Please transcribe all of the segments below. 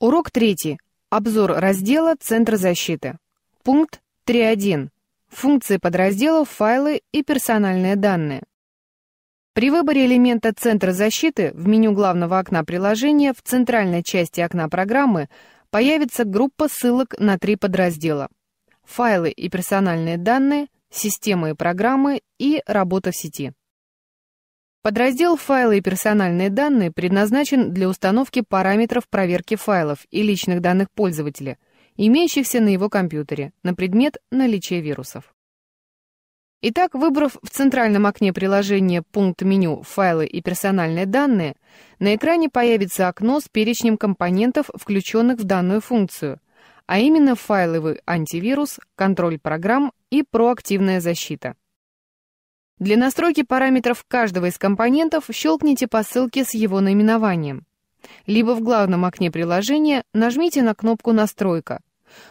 Урок 3. Обзор раздела «Центр защиты». Пункт 3.1. Функции подразделов, файлы и персональные данные. При выборе элемента «Центр защиты» в меню главного окна приложения в центральной части окна программы появится группа ссылок на три подраздела. Файлы и персональные данные, системы и программы и работа в сети. Подраздел «Файлы и персональные данные» предназначен для установки параметров проверки файлов и личных данных пользователя, имеющихся на его компьютере, на предмет наличия вирусов. Итак, выбрав в центральном окне приложения пункт меню «Файлы и персональные данные», на экране появится окно с перечнем компонентов, включенных в данную функцию, а именно файловый антивирус, контроль программ и проактивная защита. Для настройки параметров каждого из компонентов щелкните по ссылке с его наименованием. Либо в главном окне приложения нажмите на кнопку «Настройка»,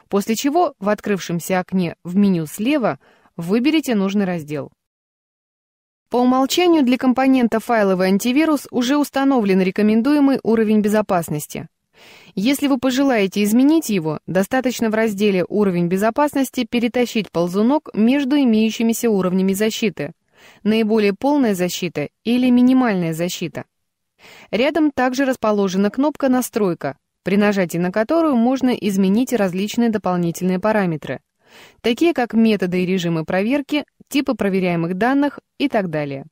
после чего в открывшемся окне в меню слева выберите нужный раздел. По умолчанию для компонента «Файловый антивирус» уже установлен рекомендуемый уровень безопасности. Если вы пожелаете изменить его, достаточно в разделе «Уровень безопасности» перетащить ползунок между имеющимися уровнями защиты наиболее полная защита или минимальная защита. Рядом также расположена кнопка «Настройка», при нажатии на которую можно изменить различные дополнительные параметры, такие как методы и режимы проверки, типы проверяемых данных и так далее.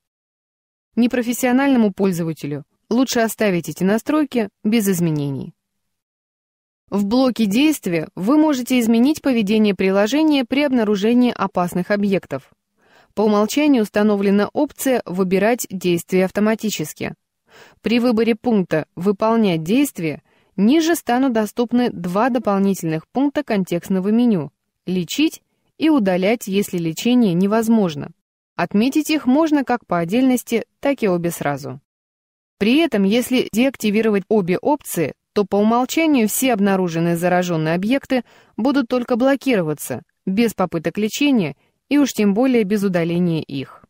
Непрофессиональному пользователю лучше оставить эти настройки без изменений. В блоке действия вы можете изменить поведение приложения при обнаружении опасных объектов. По умолчанию установлена опция «Выбирать действие автоматически». При выборе пункта «Выполнять действие» ниже станут доступны два дополнительных пункта контекстного меню «Лечить» и «Удалять, если лечение невозможно». Отметить их можно как по отдельности, так и обе сразу. При этом, если деактивировать обе опции, то по умолчанию все обнаруженные зараженные объекты будут только блокироваться, без попыток лечения и уж тем более без удаления их.